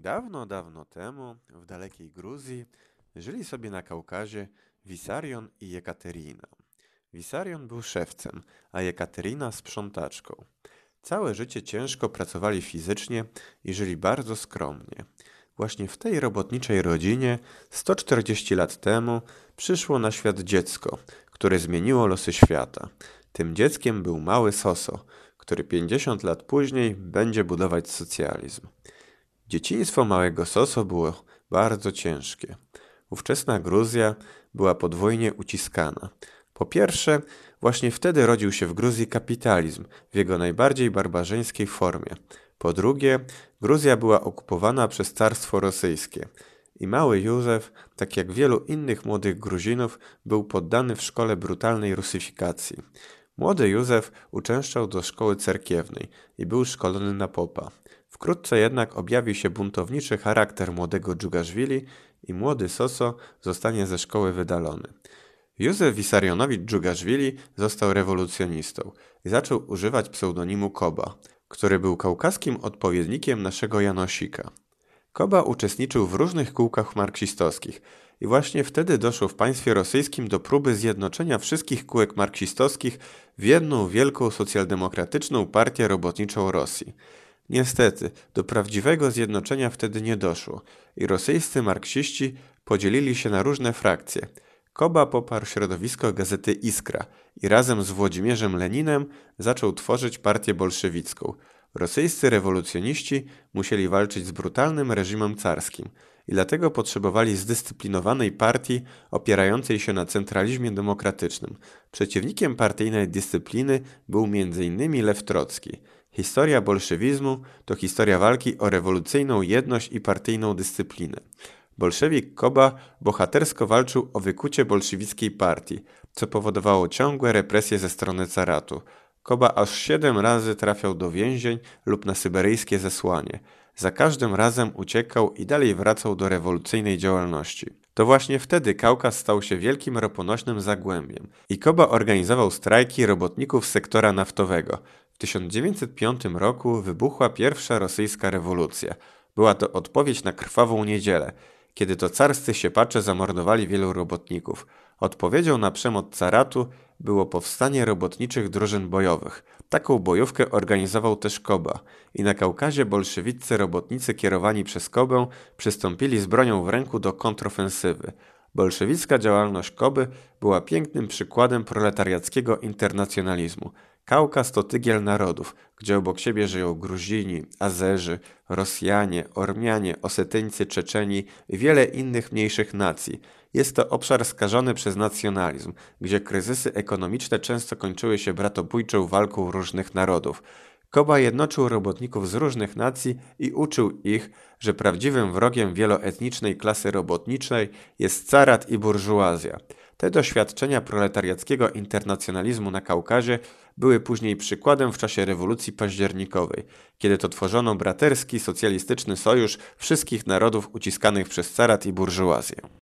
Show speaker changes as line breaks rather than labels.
Dawno, dawno temu, w dalekiej Gruzji, żyli sobie na Kaukazie Wisarion i Jekaterina. Wisarion był szewcem, a Jekaterina sprzątaczką. Całe życie ciężko pracowali fizycznie i żyli bardzo skromnie. Właśnie w tej robotniczej rodzinie 140 lat temu przyszło na świat dziecko, które zmieniło losy świata. Tym dzieckiem był mały Soso, który 50 lat później będzie budować socjalizm. Dzieciństwo małego Soso było bardzo ciężkie. Ówczesna Gruzja była podwójnie uciskana. Po pierwsze, właśnie wtedy rodził się w Gruzji kapitalizm w jego najbardziej barbarzyńskiej formie. Po drugie, Gruzja była okupowana przez carstwo rosyjskie. I mały Józef, tak jak wielu innych młodych Gruzinów, był poddany w szkole brutalnej rusyfikacji. Młody Józef uczęszczał do szkoły cerkiewnej i był szkolony na popa. Wkrótce jednak objawi się buntowniczy charakter młodego Dżugaszwili i młody Soso zostanie ze szkoły wydalony. Józef Wisarionowicz Dżugaszwili został rewolucjonistą i zaczął używać pseudonimu Koba, który był kaukaskim odpowiednikiem naszego Janosika. Koba uczestniczył w różnych kółkach marksistowskich i właśnie wtedy doszło w państwie rosyjskim do próby zjednoczenia wszystkich kółek marksistowskich w jedną wielką socjaldemokratyczną partię robotniczą Rosji – Niestety, do prawdziwego zjednoczenia wtedy nie doszło i rosyjscy marksiści podzielili się na różne frakcje. Koba poparł środowisko gazety Iskra i razem z Włodzimierzem Leninem zaczął tworzyć partię bolszewicką. Rosyjscy rewolucjoniści musieli walczyć z brutalnym reżimem carskim i dlatego potrzebowali zdyscyplinowanej partii opierającej się na centralizmie demokratycznym. Przeciwnikiem partyjnej dyscypliny był m.in. Lew Trocki – Historia bolszewizmu to historia walki o rewolucyjną jedność i partyjną dyscyplinę. Bolszewik Koba bohatersko walczył o wykucie bolszewickiej partii, co powodowało ciągłe represje ze strony caratu. Koba aż siedem razy trafiał do więzień lub na syberyjskie zesłanie. Za każdym razem uciekał i dalej wracał do rewolucyjnej działalności. To właśnie wtedy Kaukaz stał się wielkim roponośnym zagłębiem i Koba organizował strajki robotników sektora naftowego. 1905 roku wybuchła pierwsza rosyjska rewolucja. Była to odpowiedź na krwawą niedzielę, kiedy to carscy siepacze zamordowali wielu robotników. Odpowiedzią na przemoc caratu było powstanie robotniczych drużyn bojowych. Taką bojówkę organizował też Koba i na Kaukazie bolszewiccy robotnicy kierowani przez Kobę przystąpili z bronią w ręku do kontrofensywy. Bolszewicka działalność Koby była pięknym przykładem proletariackiego internacjonalizmu – Kaukaz to tygiel narodów, gdzie obok siebie żyją Gruzini, Azerzy, Rosjanie, Ormianie, Osetyńcy, Czeczeni i wiele innych mniejszych nacji. Jest to obszar skażony przez nacjonalizm, gdzie kryzysy ekonomiczne często kończyły się bratobójczą walką różnych narodów. Koba jednoczył robotników z różnych nacji i uczył ich, że prawdziwym wrogiem wieloetnicznej klasy robotniczej jest carat i burżuazja. Te doświadczenia proletariackiego internacjonalizmu na Kaukazie były później przykładem w czasie rewolucji październikowej, kiedy to tworzono braterski socjalistyczny sojusz wszystkich narodów uciskanych przez carat i burżuazję.